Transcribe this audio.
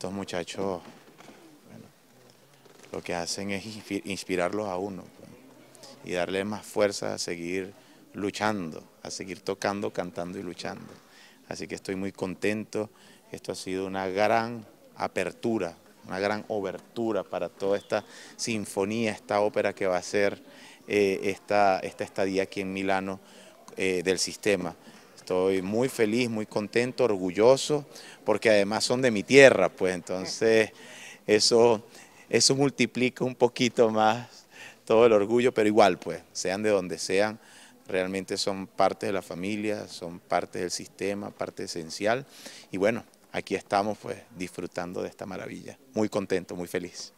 estos muchachos lo que hacen es inspirarlos a uno pues, y darle más fuerza a seguir luchando, a seguir tocando, cantando y luchando. Así que estoy muy contento. Esto ha sido una gran apertura, una gran obertura para toda esta sinfonía, esta ópera que va a ser eh, esta, estadía aquí en Milano eh, del sistema. Estoy muy feliz, muy contento, orgulloso, porque además son de mi tierra, pues entonces eso, eso multiplica un poquito más todo el orgullo, pero igual, pues, sean de donde sean, realmente son parte de la familia, son parte del sistema, parte esencial. Y bueno, aquí estamos, pues, disfrutando de esta maravilla. Muy contento, muy feliz.